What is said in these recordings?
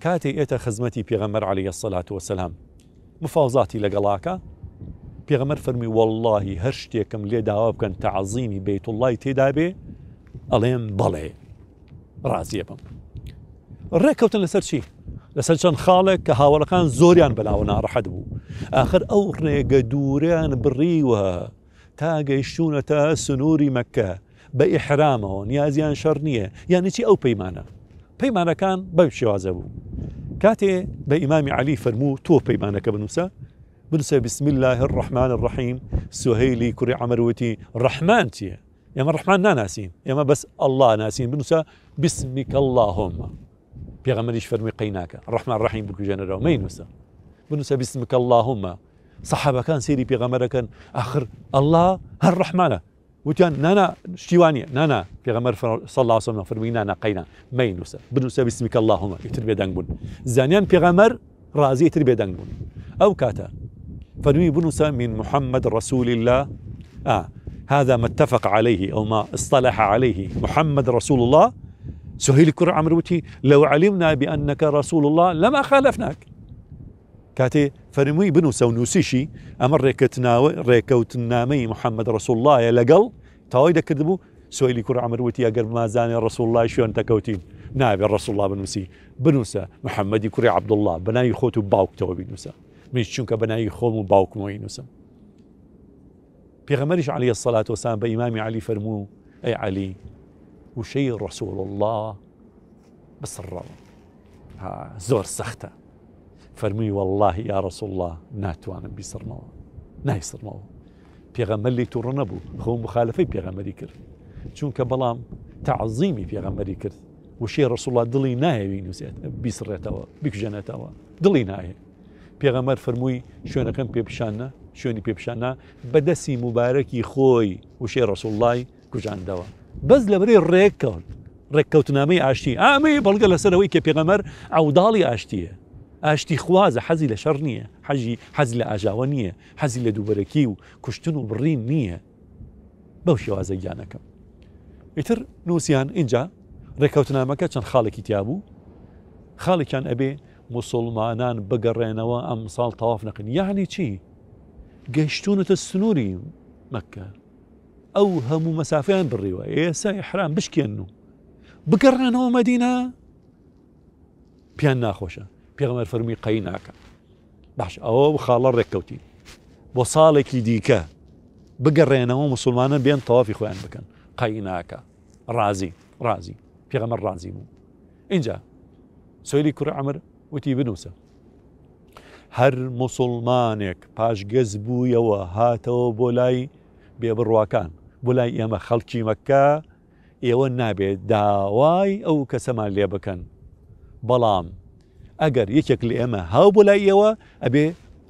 كاتي ايتا خزمتي بيغمر عليه الصلاة والسلام مفاوزاتي لقلاكا بيغمر فرمي والله هرشتيكم لي كان تعظيمي بيت الله تيدابي ألين بلي رازي بم ركوتن لسر شي لسر شان خالك كهاولقان زوريان بلاونا رحد بو آخر أو ريقا دوريان بريوة تاقي شونة سنوري مكة بإحرامه نيازيان شرنية يعني شي أو بيمانة بيمانة كان بمشي وازبو كاتي بإمام علي فرمو تو تۆ كبنوسا بنوسا بسم الله الرحمن كري عمروتي کوڕی تي يا ما الرحمن ناسين يا ما بس الله ناسين ناسیین بنووسە بسمیکە اللهمە پێغەمەریش فەرمی قیناکە ڕحمان ڕحیم وسا بنوسا بسمك اللهم صحابة كان سيري بيغمر كان آخر الله الرحمن وتيان نانا شیوانیە نانا پێغەمەر سەڵ سم فەرمی نانا قەینا مەین نووسە بنووسە بسمیکە اللهمە ئیتر بێدەنگ بوون زانیان پێغەمەر ڕازی تر بێدەنگ أو كاتا کاتە فەرمی بنوسا من محمد رسول الله آه. هذا ما اتفق عليه أو ما اصطلح عليه محمد رسول الله سهيل كر عمروتي لو علمنا بأنك رسول الله لما خالفناك كاتي فرموي بنو سونوسيشي امر ريكتناوي ريكوت نامي محمد رسول الله يا لقل تاويدا كذبو سويلي كور عمروتي اقرب ما زاني رسول الله شو انت كوتين نائب الرسول الله بن مسي بنوسا محمد كوري عبد الله بناي خوتو باوك تو بنوسا مش شنك بناي خوم باوك مو ينوسا بيغمرش عليه الصلاة والسلام بإمام علي فرمو أي علي وشي رسول الله بس الرب ها زور سخته فرمي والله يا رسول الله ناتوان بيصر ما نايصر ما هو بيغمر لي تورن أبو هو مخالفي بيغمر يكر شون كبلام تعظيمي بيغمر يكر وشي رسول الله دلي ناهي بينوسيت بيصر يتوا بيك جناتوا دلي ناهي بيغمر فرمي شو أنا كم بيبشانا شو أنا بيبشانا بدسي مباركي خوي وشي رسول الله كجان دوا بس لبري ريكوت ريكوت نامي عشتي عمي بلقى لسنوي كبيغمر عودالي عشتيه ئاشتی خوازە حەزی لە شەڕ نییە حەژی حەز لە ئاژاوە نییە حەزی لە دووبەرەکی و کوشتن و بڕین نییە بەو شێوازە گیانەکەم ئیتر نووسیان اینجا ڕێکەوتنامەکە چەند خاڵێکی تیابوو خاڵێکیان ئەبێ مسلمانان بگەڕێنەوە ئەم ساڵ تەواف نەکەن یعنی يعني چی گەشتونەتە سنووری مەکە ئەو هەموو مەسافیان بڕیوە ئێسا إيه، حرام بشکێن و بگەڕێنەوە مەدینە پیان ناخۆشە پیغمبر فرمی قەی ناکە باش ئەوە خاڵە ڕێککەوتی کی ساڵێکی دیکە بگەڕێنەوە مسلمانە بیان تەوافی خوان بکن قەی ناکە رازی رازی پیغمبر رازی مو اینجا عمر کوڕ ئەمر وتی بنووسە هەر مسلمانێک پاشگەز بوویەوە و بۆ لای بێبڕواکان بۆ لای ئێمە خەڵکی مەکە ئێوە نابێت نبی دعای او لێ بکەن بلام ئەگەر یەکێک لە ئێمە هاو بۆ لای ئێوە ئەبێ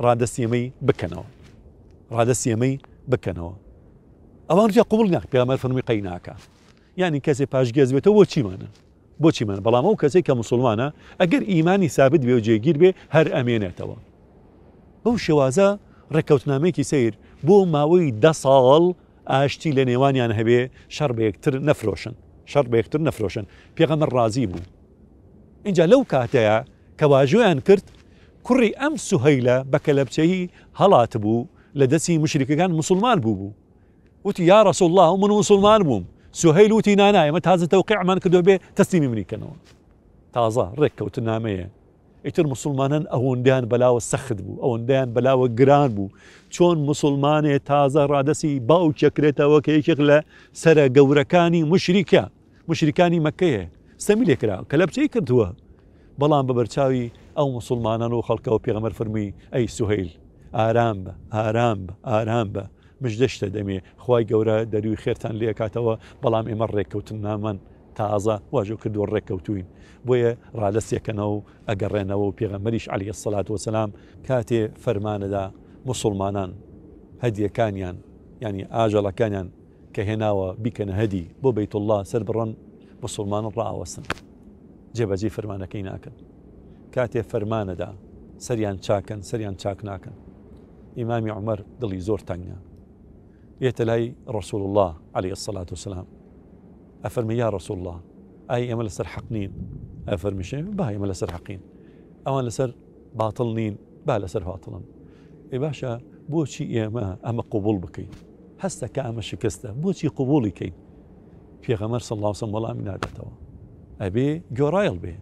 ڕادەسیێمەی بکەنەوە ڕادەسیێمەی بکەنەوە ئەوان ڕجا قوڵ ناک پێمەەر فەرمی قەی ناکە یعنی کەسێک پاشگەز بێتەوە بۆ چیمانە بۆچی من بەڵام ئەو کەسێک کە مسلمانە ئەگەر ئیمانی سابت بێ و جێگیر بێ هەر ئەمێنێتەوە بەو شێوازە ڕێککەوتنامێکی سیر بۆ ماوەی ده ساڵ ئاشتی لە نێوانیان هەبێ شەر بە یەکتر نەفرۆشن شەر بە یەکتر نەفرۆشن پێغەمە ڕازی بوو اینجا لەو کاتەیە کەواژۆیان کرد کوڕی ئەم سوهەیلە بە کەلەبچەی هەڵات بوو لە دەستی مشرکەکان مسلمان بوو بوو وتی یا ڕسول الله من مسلمان بووم سوهیل وتی نانایمە تازە تەوقعمان کردو بێ تەستیمی منیکەنەوە تازە ڕێککەوت نامەیە ئیتر مسلمانان ئەوەندیان بەلاوە سەخت بوو ئەوەندیان بەلاوە گران بوو چۆن مسلمانێ تازە ڕادەسی باو چەکرێتەوە کە یەکێک لە سرە گەورەکانی مشریکە مشریکانی مەکەیە سەمی لێکرا کە لە بچەی کردووە بەڵام بە او ئەو مسلمانان و خەڵکەوە پێغەمەر فرمی ئەی سوهیل ئارام بە ئارام بە ئارام بە مژدەشتە دەمێ خی گەورە دەروی خێرتان لێکاتەوە بەڵام ئێمە ڕێککەوتن نامان تازە واژۆ کردو ڕێککەوتوین بۆیە ڕالەسیەکەنەوە و ئەگەڕێنەوە و پێغەمەریش الصلاة والسلام وسلام فرمان دا مسلمانان هەدیەکانیان ینی ئاژەڵەکانیان کە هێناوە بیکەنە هەدی بو بیت الله سەر بڕن مسلمانان ڕاوەسن. جيبا جي فرمانا كي ناكن كاتي فرمانا دا سريان شاكن سريان چاك ناكن إمامي عمر دلي زور تانيا يتلاي رسول الله عليه الصلاة والسلام أفرمي يا رسول الله أي أمل سر حقنين أفرمي شيء با أمل سر حقين أو أمل سر باطلنين با أمل باطلا إباشا بوشي يا ما أما قبول بكي هستا كأما شكستا بوشي قبولي كي في غمر صلى الله عليه وسلم والله من هذا توا أبي جورايل به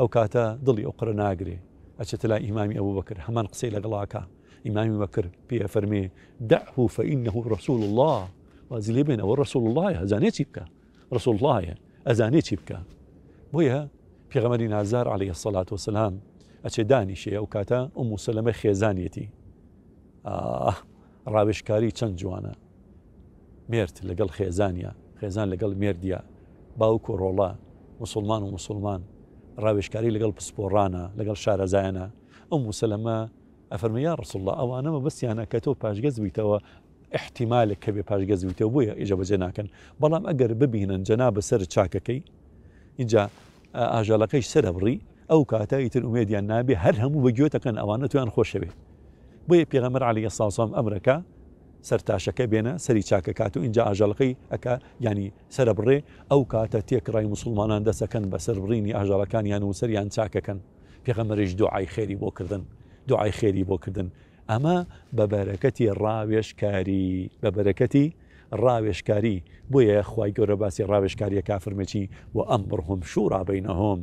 أو كاتا ضلي أقرأ ناقري ئەچێتە لای ئیمامی ئەوە بکرد هەمان قسەی لەگەڵاکە ئیمامی بەکرد پێ فەرمێ دەحو فەئینه ڕسول الله وازی لێ بێن ئەوە ڕسول الله ئەزانێت چی رسول الله اللهە ئەزانێت بويا في بۆیە پێغەمەری نازار عليه والسلام وسلام داني شيء أو كاتا أم سلمة خيزانيتي آه رابش كاري تنجوانا ميرت لقل خيزانيا خيزان لقل ميرديا باوكو رولا مسلمان ومسلمان رابش كاري لقل بسبورانا لقل شارع زينا أم سلمة أفرمي يا رسول الله أو أنا ما بس يعني كتو باش قزوي تو احتمالك كبي باش قزوي تو بويا إجابة جناكن بلام أقر ببينا جناب سر تشاككي إجا أجالكيش سر أو كاتايت الأميد يا النابي هل هم بجوتك أن أوانا تو أن خوش به بويا بيغمر عليه الصلاة والسلام أمريكا سەرتاشەکە بێنە سەری چاکە کات و اینجا ئاژەڵقی ئەکە ینی سرە بڕێ ئەو کاتە تێکڕای مسلمانان دەسەکەن بە سەرڕینی ئاژەڵەکانیان و سەریان چاکەکەن پێغەمەریش دوعای خێری بۆکردن دوعای خێری بۆکردن ئەمە بە بەرەکەتی ڕاوێشکاری بە بەرەکەتی ڕاوێشکاری بۆیە خی گەورە باسی ڕاوێشکاریە کافرمەچی و ئەمڕهم شوڕابینەهۆم.